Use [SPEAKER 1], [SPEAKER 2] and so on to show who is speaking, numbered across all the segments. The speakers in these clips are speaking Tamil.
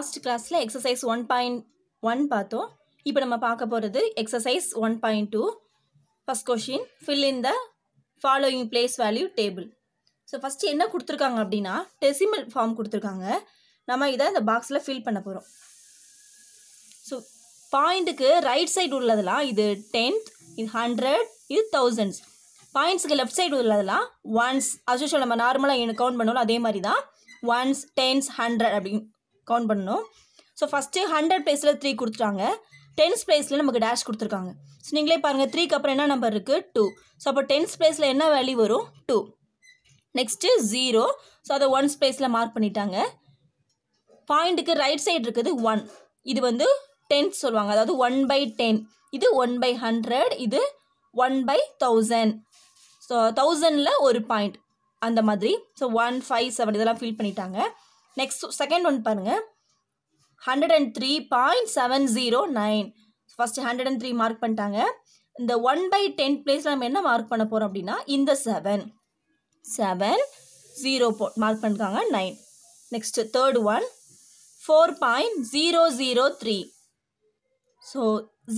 [SPEAKER 1] லாஸ்ட் கிளாஸில் எக்ஸசைஸ் ஒன் பாயிண்ட் ஒன் பார்த்தோம் இப்போ நம்ம பார்க்க போகிறது exercise one point two first question fill in the following place value table so first என்ன கொடுத்துருக்காங்க அப்படின்னா டெசிமல் ஃபார்ம் கொடுத்துருக்காங்க நம்ம இதை இந்த பாக்ஸில் ஃபில் பண்ண போகிறோம் ஸோ பாயிண்ட்டுக்கு ரைட் சைடு உள்ளதெல்லாம் இது டென்த் இது ஹண்ட்ரட் இது தௌசண்ட்ஸ் பாயிண்ட்ஸுக்கு லெஃப்ட் சைடு உள்ளதெல்லாம் ஒன்ஸ் அசோஷியல் நம்ம நார்மலாக என்ன கவுண்ட் பண்ணுவோம் அதே மாதிரி தான் ஒன்ஸ் டென்ஸ் ஹண்ட்ரட் அப்படின்னு கவுண்ட் பண்ணணும் ஸோ ஃபஸ்ட்டு ஹண்ட்ரட் ப்ளேஸில் த்ரீ கொடுத்துட்டாங்க டென்ஸ் ப்ளேஸில் நமக்கு டேஷ் கொடுத்துருக்காங்க ஸோ நீங்களே பாருங்கள் த்ரீக்கு அப்புறம் என்ன நம்பர் இருக்குது டூ ஸோ அப்போ டென்ஸ் ப்ளேஸில் என்ன வேல்யூ வரும் டூ நெக்ஸ்ட்டு ஜீரோ ஸோ அதை ஒன் ஸ்பேஸில் மார்க் பண்ணிட்டாங்க பாயிண்ட்டுக்கு ரைட் சைடு இருக்குது ஒன் இது வந்து டென்த் சொல்லுவாங்க அதாவது ஒன் பை டென் இது ஒன் பை ஹண்ட்ரட் இது ஒன் பை தௌசண்ட் ஸோ தௌசண்டில் ஒரு பாயிண்ட் அந்த மாதிரி ஸோ ஒன் ஃபைவ் செவன் இதெல்லாம் ஃபில் பண்ணிட்டாங்க நெக்ஸ்ட் செகண்ட் ஒன் பாருங்கள் hundred and three point seven zero nine first hundred and three mark பண்ணிட்டாங்க இந்த ஒன் பை டென் பிளேஸில் நம்ம என்ன மார்க் பண்ண போகிறோம் அப்படின்னா இந்த செவன் செவன் ஜீரோ போ மார்க் பண்ணிருக்காங்க nine next third one four point zero zero three so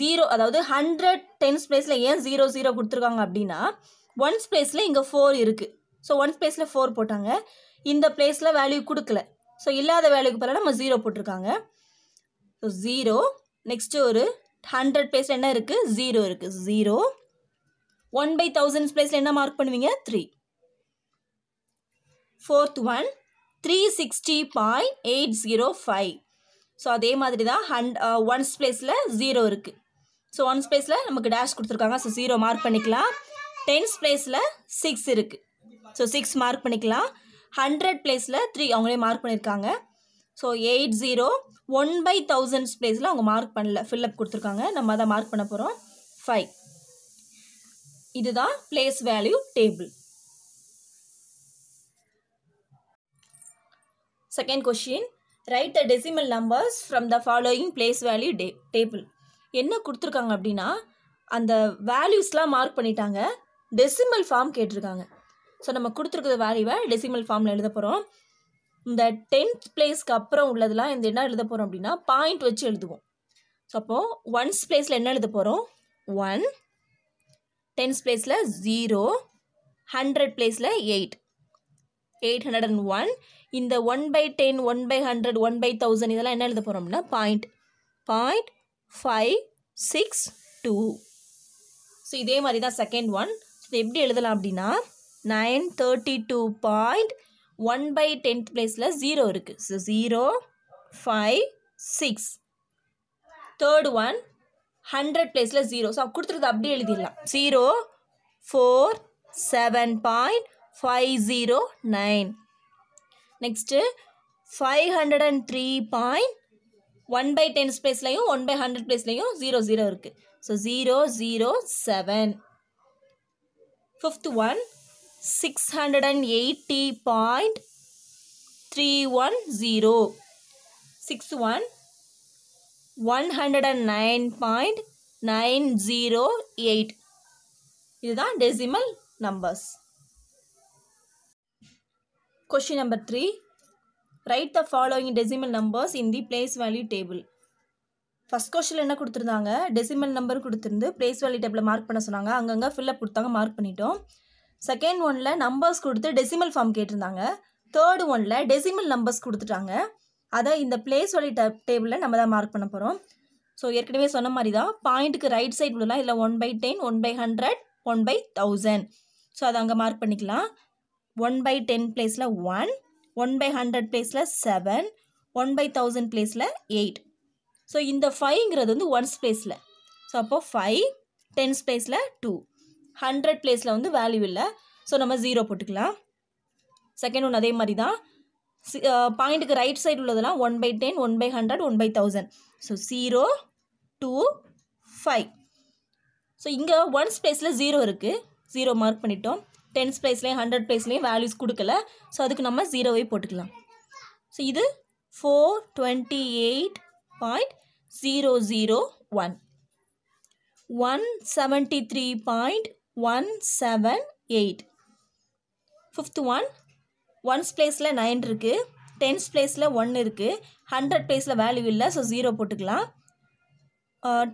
[SPEAKER 1] zero அதாவது ஹண்ட்ரட் டென்ஸ் பிளேஸில் ஏன் ஜீரோ ஜீரோ கொடுத்துருக்காங்க அப்படின்னா ஒன்ஸ் பிளேஸில் இங்கே ஃபோர் இருக்குது ஸோ ஒன்ஸ் பிளேஸில் ஃபோர் போட்டாங்க இந்த பிளேஸில் வேல்யூ கொடுக்கல ஸோ இல்லாத வேலைக்கு பிறகு நம்ம ஜீரோ போட்டிருக்காங்க ஸோ ஜீரோ நெக்ஸ்ட்டு ஒரு ஹண்ட்ரட் பிளேஸில் என்ன இருக்குது ஜீரோ இருக்குது ஜீரோ ஒன் பை தௌசண்ட் பிளேஸில் என்ன மார்க் பண்ணுவீங்க three fourth one three sixty point eight zero five so அதே மாதிரி தான் ஹண்ட் ஒன்ஸ் பிளேஸில் ஜீரோ இருக்குது ஸோ ஒன்ஸ் பிளேஸில் நமக்கு டேஷ் கொடுத்துருக்காங்க ஸோ ஜீரோ மார்க் பண்ணிக்கலாம் டென்ஸ் பிளேஸில் சிக்ஸ் இருக்குது ஸோ சிக்ஸ் மார்க் பண்ணிக்கலாம் ஹண்ட்ரட் ப்ளேஸில் த்ரீ அவங்களே மார்க் பண்ணியிருக்காங்க so eight zero one by thousands ப்ளேஸில் அவங்க மார்க் பண்ணல ஃபில்லப் கொடுத்துருக்காங்க நம்ம அதை மார்க் பண்ண போகிறோம் ஃபைவ் இதுதான் place value table second question write the decimal numbers from the following place value டே டேபிள் என்ன கொடுத்துருக்காங்க அப்படின்னா அந்த வேல்யூஸ்லாம் மார்க் பண்ணிட்டாங்க டெசிமல் ஃபார்ம் கேட்டிருக்காங்க ஸோ நம்ம கொடுத்துருக்குற வேல்யூவை டெசிமல் ஃபார்மில் எழுத போகிறோம் இந்த டென்த் பிளேஸ்க்கு அப்புறம் உள்ளதெல்லாம் இந்த என்ன எழுத போகிறோம் அப்படின்னா பாயிண்ட் வச்சு எழுதுவோம் ஸோ அப்போது ஒன்ஸ் பிளேஸில் என்ன எழுத போகிறோம் ஒன் டென்த் பிளேஸில் ஜீரோ ஹண்ட்ரட் பிளேஸில் eight eight hundred and one இந்த one by ten one by hundred one by thousand இதெல்லாம் என்ன எழுத போகிறோம் அப்படின்னா point point five six two so இதே மாதிரி தான் செகண்ட் ஒன் ஸோ எப்படி எழுதலாம் அப்படின்னா nine thirty two point one by tenth பிளேஸில் ஜீரோ இருக்குது so zero five six third one hundred பிளேஸில் ஜீரோ ஸோ கொடுத்துருது அப்படியே எழுதிடலாம் zero four seven point five zero nine next five hundred and three point one by ten ஸ்பேஸ்லையும் ஒன் பை ஹண்ட்ரட் ப்ளேஸ்லையும் ஜீரோ ஜீரோ இருக்குது so zero zero seven fifth one six hundred and eighty point three one zero six one one hundred and nine point nine zero eight இதுதான் decimal numbers question number three write the following decimal numbers in the place value table first கொஷனில் என்ன கொடுத்துருந்தாங்க டெசிமல் நம்பர் கொடுத்துருந்து பிளேஸ் வேல்யூ டேபிளில் மார்க் பண்ண சொன்னாங்க அங்கங்கே ஃபில்லப் கொடுத்தாங்க மார்க் பண்ணிட்டோம் செகண்ட் ஒனில் நம்பர்ஸ் கொடுத்து டெசிமல் ஃபார்ம் கேட்டிருந்தாங்க தேர்டு ஒனில் டெசிமல் நம்பர்ஸ் கொடுத்துட்டாங்க அதை இந்த பிளேஸ் வழி ட டேபிளில் நம்ம தான் மார்க் பண்ண போகிறோம் ஸோ ஏற்கனவே சொன்ன மாதிரி தான் பாயிண்ட்டுக்கு ரைட் சைட் உள்ளலாம் இதில் one by ten one by hundred one by thousand so அதை அங்கே மார்க் பண்ணிக்கலாம் ஒன் பை டென் பிளேஸில் ஒன் ஒன் பை ஹண்ட்ரட் பிளேஸில் செவன் ஒன் பை தௌசண்ட் பிளேஸில் எயிட் ஸோ இந்த ஃபைவ்ங்கிறது வந்து ஒன்ஸ் பிளேஸில் ஸோ அப்போது ஃபைவ் டென்ஸ் பிளேஸில் டூ ஹண்ட்ரட் பிளேஸில் வந்து வேல்யூ இல்லை ஸோ நம்ம ஜீரோ போட்டுக்கலாம் செகண்ட் ஒன்று அதே மாதிரி தான் பாயிண்ட்டுக்கு ரைட் சைடு உள்ளதெல்லாம் one by ten one by hundred one by thousand so zero two five so இங்கே ஒன்ஸ் பிளேஸில் ஜீரோ இருக்குது ஜீரோ மார்க் பண்ணிட்டோம் டென்ஸ் பிளேஸ்லேயும் ஹண்ட்ரட் பிளேஸ்லேயும் வேல்யூஸ் கொடுக்கல ஸோ அதுக்கு நம்ம ஜீரோவே போட்டுக்கலாம் ஸோ இது four twenty eight point zero zero one one seventy three point one seven eight fifth one ones பிளேஸில் நைன் இருக்குது டென்ஸ் பிளேஸில் ஒன் இருக்குது ஹண்ட்ரட் பிளேஸில் வேல்யூ இல்லை ஸோ ஜீரோ போட்டுக்கலாம்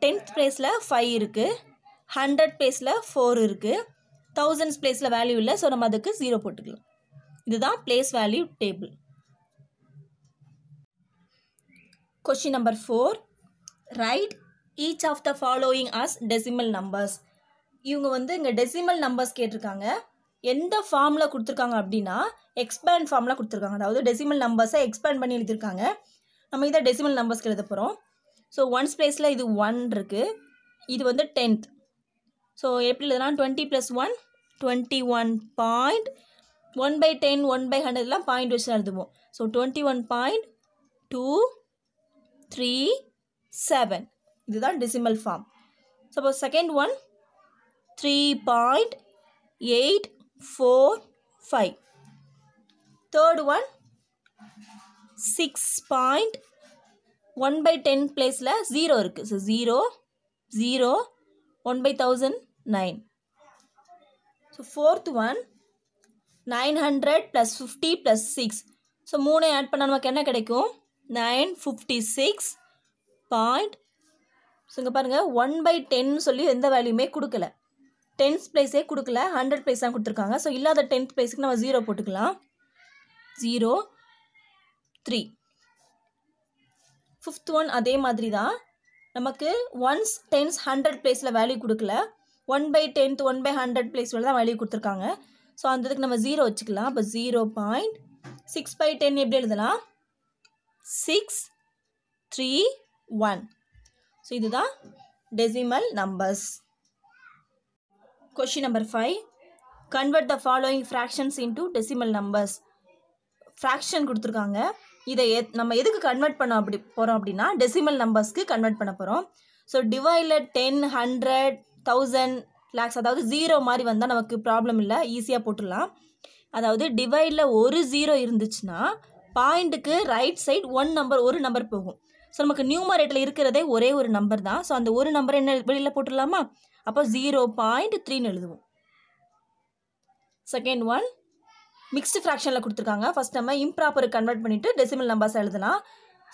[SPEAKER 1] டென்த் பிளேஸில் ஃபைவ் இருக்குது ஹண்ட்ரட் பிளேஸில் ஃபோர் இருக்குது தௌசண்ட்ஸ் பிளேஸில் வேல்யூ இல்லை ஸோ நம்ம அதுக்கு ஜீரோ போட்டுக்கலாம் இதுதான் place value table question number four write each of the following as decimal numbers இவங்க வந்து இங்கே டெசிமல் நம்பர்ஸ் கேட்டிருக்காங்க எந்த ஃபார்மில் கொடுத்துருக்காங்க அப்படின்னா எக்ஸ்பேண்ட் ஃபார்மில் கொடுத்துருக்காங்க அதாவது டெசிமல் நம்பர்ஸை எக்ஸ்பேண்ட் பண்ணி எழுதியிருக்காங்க நம்ம இதை டெசிமல் நம்பர்ஸ் எழுத போகிறோம் ஸோ ஒன்ஸ் பிளேஸில் இது ஒன் இருக்குது இது வந்து டென்த் ஸோ எப்படி எழுதலாம் twenty plus one twenty one point one by ten one by ஹண்ட்ரட்லாம் பாயிண்ட் வச்சு எழுதுவோம் so twenty one point two three seven இதுதான் decimal form suppose second one three point eight four five third one six point one by ten பிளேஸில் ஜீரோ இருக்குது so zero zero one by thousand nine so fourth one nine hundred plus fifty plus six so மூணு ஆட் பண்ண நமக்கு என்ன கிடைக்கும் nine fifty six point so இங்கே பாருங்கள் ஒன் பை டென்னு சொல்லி எந்த வேல்யூமே கொடுக்கல டென்த் ப்ளேஸே கொடுக்கல ஹண்ட்ரட் ப்ளேஸ் தான் கொடுத்துருக்காங்க ஸோ இல்லாத டென்த் ப்ளேஸுக்கு நம்ம ஜீரோ போட்டுக்கலாம் ஜீரோ த்ரீ ஃபிஃப்த் ஒன் அதே மாதிரி தான் நமக்கு ஒன்ஸ் டென்ஸ் ஹண்ட்ரட் ப்ளேஸில் வேல்யூ கொடுக்கல one by tenth one by hundred place தான் வேல்யூ கொடுத்துருக்காங்க ஸோ அந்த இதுக்கு நம்ம ஜீரோ வச்சுக்கலாம் அப்போ zero point six by ten எப்படி எழுதலாம் சிக்ஸ் த்ரீ ஒன் ஸோ இதுதான் decimal numbers question number five convert the following fractions into decimal numbers fraction கொடுத்துருக்காங்க இதை எத் நம்ம எதுக்கு கன்வெர்ட் பண்ண அப்படி போகிறோம் அப்படின்னா டெசிமல் நம்பர்ஸ்க்கு கன்வெர்ட் பண்ண போகிறோம் ஸோ டிவைடில் டென் ஹண்ட்ரட் தௌசண்ட் லேக்ஸ் அதாவது ஜீரோ மாதிரி வந்தால் நமக்கு ப்ராப்ளம் இல்லை ஈஸியாக போட்டுடலாம் அதாவது டிவைடில் ஒரு ஜீரோ இருந்துச்சுன்னா பாயிண்ட்டுக்கு ரைட் சைட் ஒன் நம்பர் ஒரு நம்பர் போகும் ஸோ நமக்கு நியூமரேட்டில் இருக்கிறதே ஒரே ஒரு நம்பர் தான் ஸோ அந்த ஒரு நம்பர் என்ன வெளியில் போட்டுடலாமா அப்போ ஜீரோ பாயிண்ட் த்ரீன்னு எழுதுவோம் செகண்ட் ஒன் மிக்ஸ்டு ஃப்ராக்ஷனில் கொடுத்துருக்காங்க ஃபஸ்ட் நம்ம இம்ப்ராப்பர் கன்வெர்ட் பண்ணிவிட்டு டெசிமல் நம்பர்ஸ் எழுதலாம்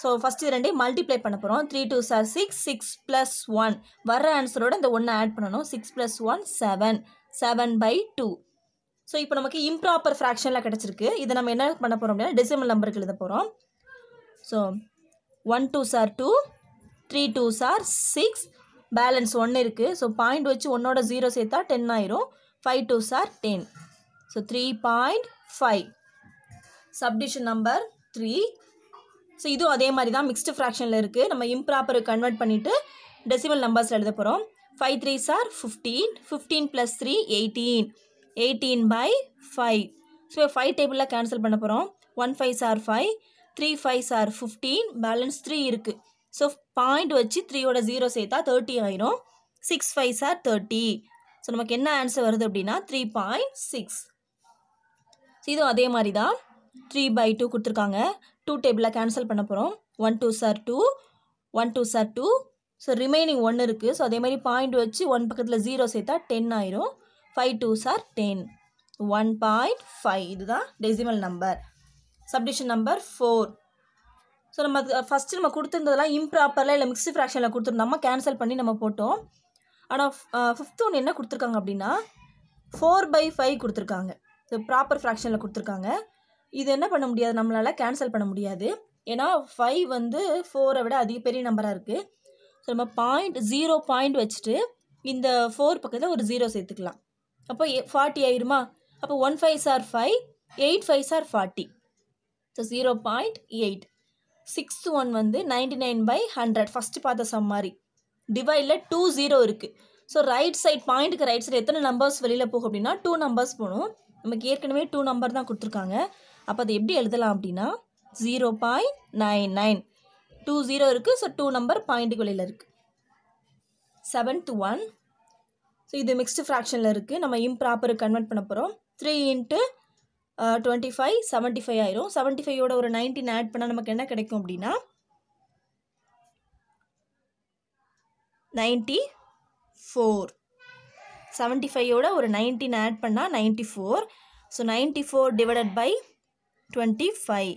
[SPEAKER 1] ஸோ ஃபஸ்ட்டு ரெண்டையும் மல்டிப்ளை பண்ண போகிறோம் three two are six six plus one வர ஆன்சரோட இந்த ஒன்றை ஆட் பண்ணணும் six plus one seven seven by two so இப்போ நமக்கு இம்ப்ராப்பர் ஃப்ராக்ஷனில் கிடச்சிருக்கு இதை நம்ம என்ன பண்ண போகிறோம் அப்படின்னா டெசிமல் நம்பருக்கு எழுத போகிறோம் so one two are two three two are six balance ஒன்று இருக்குது ஸோ பாயிண்ட் வச்சு ஒன்னோட ஜீரோ சேர்த்தா டென் ஆயிரும் five two are ten so three point five subdivision number three so இதுவும் அதே மாதிரி தான் மிக்ஸ்டு ஃப்ராக்ஷனில் இருக்குது நம்ம இம்ப்ராப்பர் கன்வெர்ட் பண்ணிவிட்டு டெசிமல் நம்பர்ஸ் எழுத போகிறோம் five three are fifteen fifteen plus three eighteen eighteen by five so five டேபிளில் கேன்சல் பண்ண போகிறோம் one five are five three five are fifteen balance three இருக்குது ஸோ பாயிண்ட் வச்சு த்ரீயோட ஜீரோ சேர்த்தா தேர்ட்டி ஆயிரும் six five sir thirty so நமக்கு என்ன ஆன்சர் வருது அப்படின்னா த்ரீ பாயிண்ட் சிக்ஸ் இதுவும் அதே மாதிரி தான் த்ரீ பை டூ கொடுத்துருக்காங்க டூ டேபிளில் கேன்சல் பண்ண போகிறோம் one two are two one two are two so remaining ஒன்று இருக்குது ஸோ அதே மாதிரி பாயிண்ட் வச்சு ஒன் பக்கத்தில் ஜீரோ சேர்த்தா டென் ஆயிரும் five two are ten one point five இதுதான் decimal number subdivision number four so நம்ம ஃபஸ்ட்டு நம்ம கொடுத்துருந்ததெல்லாம் இம்ப்ராப்பரில் இல்லை மிக்ஸி ஃப்ராக்ஷனில் கொடுத்துருந்தோமா கேன்சல் பண்ணி நம்ம போட்டோம் ஆனால் ஃபிஃப்த்து ஒன்று என்ன கொடுத்துருக்காங்க அப்படின்னா ஃபோர் பை ஃபைவ் கொடுத்துருக்காங்க ஸோ ப்ராப்பர் ஃப்ராக்ஷனில் கொடுத்துருக்காங்க இது என்ன பண்ண முடியாது நம்மளால் கேன்சல் பண்ண முடியாது ஏன்னா ஃபைவ் வந்து ஃபோரை விட அதிக பெரிய நம்பராக இருக்குது ஸோ நம்ம பாயிண்ட் ஜீரோ பாயிண்ட் வச்சுட்டு இந்த ஃபோர் பக்கத்தில் ஒரு ஜீரோ சேர்த்துக்கலாம் அப்போ ஃபார்ட்டி ஆயிருமா அப்போ one five are five eight five are forty so zero point eight six one வந்து ninety nine by hundred first பார்த்த சம் மாதிரி டிவைடில் டூ ஜீரோ இருக்குது ஸோ ரைட் சைட் பாயிண்ட்டுக்கு ரைட் சைடு எத்தனை நம்பர்ஸ் வெளியில் போகும் அப்படின்னா டூ நம்பர்ஸ் போகணும் நமக்கு ஏற்கனவே டூ நம்பர் தான் கொடுத்துருக்காங்க அப்போ அதை எப்படி எழுதலாம் அப்படின்னா zero point nine nine two zero இருக்குது ஸோ டூ நம்பர் பாயிண்ட்டுக்கு வெளியில் இருக்குது செவன்த் ஒன் ஸோ இது மிக்ஸ்டு ஃப்ராக்ஷனில் இருக்குது நம்ம இம்ப்ராப்பருக்கு கன்வெர்ட் பண்ண போகிறோம் three into twenty five seventy five ஆயிரும் செவன்ட்டி ஃபைவோட ஒரு நைன்டீன் ஆட் பண்ணால் நமக்கு என்ன கிடைக்கும் அப்படின்னா நைன்ட்டி ஃபோர் செவன்ட்டி ஃபைவோட ஒரு நைன்டீன் ஆட் பண்ணால் ninety four so ninety four divided by twenty five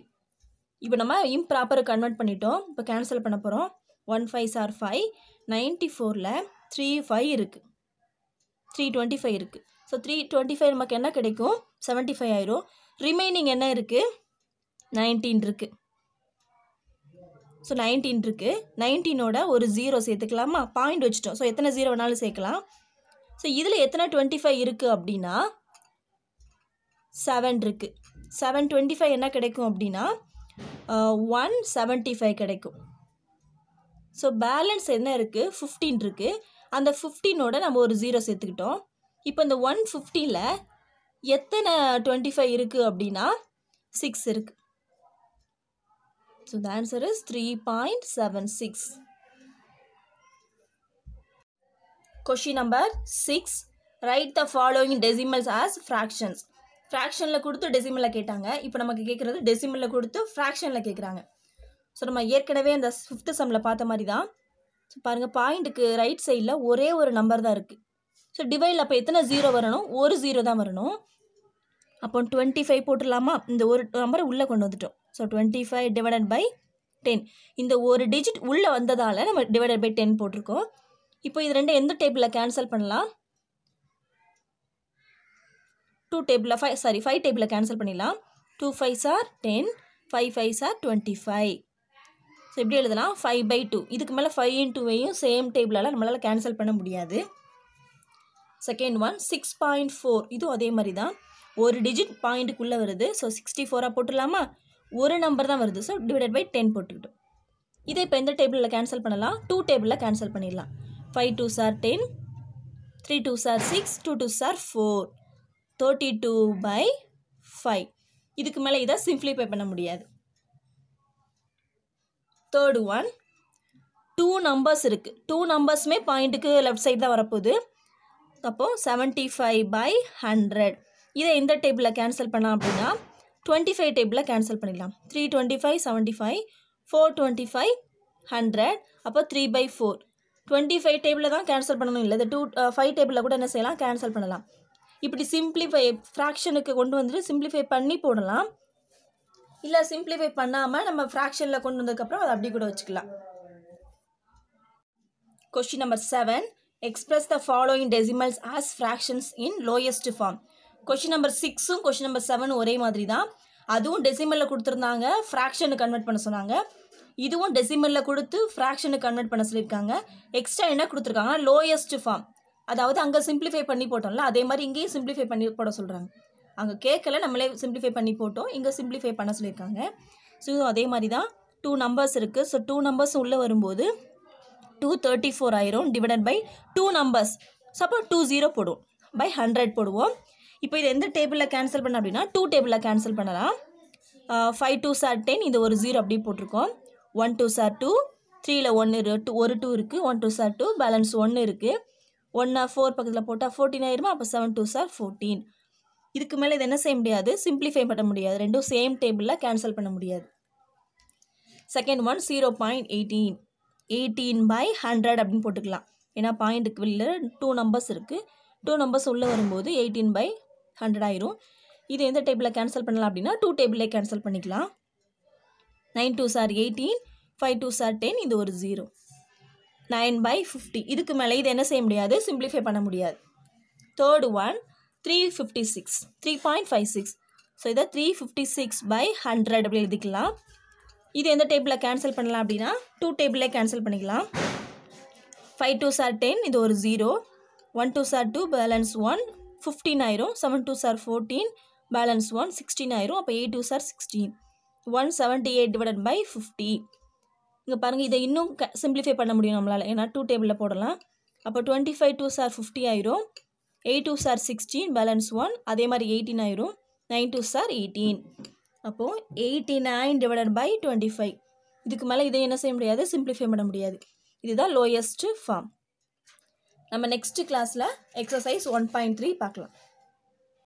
[SPEAKER 1] இப்போ நம்ம இம்ப்ராப்பரை கன்வெர்ட் பண்ணிட்டோம் இப்போ கேன்சல் பண்ண போகிறோம் one five are five ninety ஃபோரில் த்ரீ ஃபைவ் இருக்குது த்ரீ டுவெண்ட்டி ஃபைவ் இருக்குது ஸோ த்ரீ டுவெண்ட்டி ஃபைவ் நமக்கு என்ன கிடைக்கும் செவன்ட்டி ஃபைவ் ஆயிரும் ரிமைனிங் என்ன இருக்குது நைன்டீன் இருக்குது ஸோ நைன்டீன் இருக்குது நைன்டீனோட ஒரு ஜீரோ சேர்த்துக்கலாமா பாயிண்ட் வச்சுட்டோம் ஸோ எத்தனை ஜீரோ வேணாலும் சேர்க்கலாம் ஸோ இதில் எத்தனை டுவெண்ட்டி ஃபைவ் இருக்குது அப்படின்னா செவன் இருக்குது செவன் டுவெண்ட்டி ஃபைவ் என்ன கிடைக்கும் அப்படின்னா ஒன் செவன்ட்டி ஃபைவ் கிடைக்கும் ஸோ பேலன்ஸ் என்ன இருக்குது ஃபிஃப்டீன் இருக்குது அந்த ஃபிஃப்டீனோட நம்ம ஒரு ஜீரோ சேர்த்துக்கிட்டோம் இப்போ இந்த ஒன் ஃபிஃப்டியில் எத்தனை டுவெண்ட்டி ஃபைவ் இருக்குது அப்படின்னா சிக்ஸ் இருக்குது so the answer is three point seven six question number six right the following decimals as fractions ஃப்ராக்ஷனில் கொடுத்து டெசிமலில் கேட்டாங்க இப்போ நமக்கு கேட்குறது டெசிமலில் கொடுத்து ஃப்ராக்ஷனில் கேட்குறாங்க ஸோ நம்ம ஏற்கனவே அந்த ஃபிஃப்த்து சம்மில் பார்த்த மாதிரி தான் ஸோ பாருங்கள் பாயிண்ட்டுக்கு ரைட் சைடில் ஒரே ஒரு நம்பர் தான் இருக்குது ஸோ டிவைடில் அப்போ எத்தனை ஜீரோ வரணும் ஒரு ஜீரோ தான் வரணும் அப்போ டுவெண்ட்டி ஃபைவ் போட்டுடலாமா இந்த ஒரு நம்பரை உள்ளே கொண்டு வந்துட்டோம் so twenty five divided by ten இந்த ஒரு டிஜிட் உள்ளே வந்ததால் நம்ம டிவைடட் பை டென் போட்டிருக்கோம் இப்போ இது ரெண்டு எந்த டேபிளில் கேன்சல் பண்ணலாம் டூ டேபிளில் ஃபைவ் சாரி ஃபைவ் டேபிளில் கேன்சல் பண்ணிடலாம் two five are ten five five are twenty five so எப்படி எழுதலாம் ஃபைவ் பை டூ இதுக்கு மேலே ஃபைவ் இன் டூவையும் சேம் டேபிளால் நம்மளால் கேன்சல் பண்ண முடியாது second one six point four இதுவும் அதே மாதிரி தான் ஒரு டிஜிட் பாயிண்ட்டுக்குள்ளே வருது ஸோ சிக்ஸ்டி ஃபோராக போட்டுடலாமா ஒரு நம்பர் தான் வருது ஸோ டிவைடட் பை டென் போட்டுக்கிட்டோம் இதை இப்போ எந்த டேபிளில் கேன்சல் பண்ணலாம் டூ டேபிளில் கேன்சல் பண்ணிடலாம் five two are ten three two are six two two are four thirty two by five இதுக்கு மேலே இதை சிம்ப்ளிஃபை பண்ண முடியாது தேர்டு ஒன் டூ நம்பர்ஸ் இருக்குது டூ நம்பர்ஸுமே பாயிண்ட்டுக்கு லெஃப்ட் சைடு தான் வரப்போகுது அப்போது செவன்ட்டி ஃபைவ் பை ஹண்ட்ரட் இதை இந்த டேபிளில் கேன்சல் பண்ணலாம் அப்படின்னா டுவெண்ட்டி ஃபைவ் டேபிளில் கேன்சல் பண்ணிடலாம் three twenty five seventy five four twenty five hundred அப்போ three by four twenty five டேபிளில் தான் கேன்சல் பண்ணணும் இல்லை இந்த டூ ஃபைவ் டேபிளில் கூட என்ன செய்யலாம் கேன்சல் பண்ணலாம் இப்படி சிம்ப்ளிஃபை ஃப்ராக்ஷனுக்கு கொண்டு வந்துட்டு சிம்ப்ளிஃபை பண்ணி போடலாம் இல்லை சிம்ப்ளிஃபை பண்ணாமல் நம்ம ஃப்ராக்ஷனில் கொண்டு வந்ததுக்கப்புறம் அதை அப்படி கூட வச்சுக்கலாம் question number seven express the following decimals as fractions in lowest form question number சிக்ஸும் கொஷின் நம்பர் செவன் ஒரே மாதிரி தான் அதுவும் டெசிமலில் கொடுத்துருந்தாங்க ஃப்ராக்ஷனு கன்வெர்ட் பண்ண சொன்னாங்க இதுவும் டெசிமலில் கொடுத்து ஃப்ராக்ஷனு கன்வெர்ட் பண்ண சொல்லியிருக்காங்க எக்ஸ்ட்ரா என்ன கொடுத்துருக்காங்கன்னா லோயஸ்ட் ஃபார்ம் அதாவது அங்கே சிம்பிளிஃபை பண்ணி போட்டோம்ல அதே மாதிரி இங்கேயும் சிம்பிளிஃபை பண்ணி போட சொல்கிறாங்க அங்கே கேட்கல நம்மளே சிம்பிளிஃபை பண்ணி போட்டோம் இங்கே சிம்பிளிஃபை பண்ண சொல்லியிருக்காங்க ஸோ அதே மாதிரி தான் டூ நம்பர்ஸ் இருக்குது ஸோ டூ நம்பர்ஸ் உள்ளே வரும்போது டூ தேர்ட்டி ஃபோர் ஆயிரும் divided by two numbers suppose two zero போடுவோம் பை ஹண்ட்ரட் போடுவோம் இப்போ இது எந்த டேபிளில் கேன்சல் பண்ண அப்படின்னா டூ டேபிளில் கேன்சல் பண்ணலாம் ஃபைவ் டூ சார் டென் இது ஒரு ஜீரோ அப்படியே போட்டிருக்கோம் ஒன் டூ சார் டூ த்ரீயில் ஒன்று டூ ஒரு டூ இருக்குது one two are two balance ஒன்று இருக்குது ஒன்னா ஃபோர் பக்கத்தில் போட்டால் ஃபோர்டீன் ஆயிருமா அப்போ செவன் டூ சார் ஃபோர்டீன் இதுக்கு மேலே இது என்ன செய்ய முடியாது சிம்பிளிஃபை பண்ண முடியாது ரெண்டும் சேம் டேபிளில் கேன்சல் பண்ண முடியாது second one zero point eighteen eighteen by hundred அப்படின்னு போட்டுக்கலாம் ஏன்னா பாயிண்ட்டுக்கு வெளியில் டூ நம்பர்ஸ் இருக்குது டூ நம்பர்ஸ் உள்ளே வரும்போது எயிட்டீன் பை ஹண்ட்ரட் ஆயிரும் இது எந்த டேபிளில் கேன்சல் பண்ணலாம் அப்படின்னா டூ டேபிளே கேன்சல் பண்ணிக்கலாம் nine two are eighteen five two are ten இது ஒரு ஜீரோ நைன் பை ஃபிஃப்டி இதுக்கு மேலே இது என்ன செய்ய முடியாது சிம்பிளிஃபை பண்ண முடியாது third one three fifty six three point five six so இதை three fifty six by hundred அப்படி எழுதிக்கலாம் இது எந்த டேபிளில் கேன்சல் பண்ணலாம் அப்படின்னா டூ டேபிளே கேன்சல் பண்ணிக்கலாம் ஃபைவ் டூ சார் டென் இது ஒரு zero one two are two balance one fifteen ஆயிரும் seven two are fourteen balance one sixteen ஆயிரும் அப்போ eight two are sixteen one seventy eight divided by fifty இங்கே பாருங்கள் இதை இன்னும் க சிம்பிளிஃபை பண்ண முடியும் நம்மளால் ஏன்னா டூ டேபிளில் போடலாம் அப்போ twenty five two are fifty ஆயிரும் eight two are sixteen balance one அதே மாதிரி எயிட்டீன் ஆயிரும் நைன் டூ சார் எயிட்டீன் அப்போது eighty nine divided by twenty five இதுக்கு மேலே இதை என்ன செய்ய முடியாது சிம்பிளிஃபை பண்ண முடியாது இதுதான் லோயஸ்ட்டு ஃபார்ம் நம்ம நெக்ஸ்ட் கிளாஸில் எக்ஸசைஸ் ஒன் பாயிண்ட் த்ரீ பார்க்கலாம்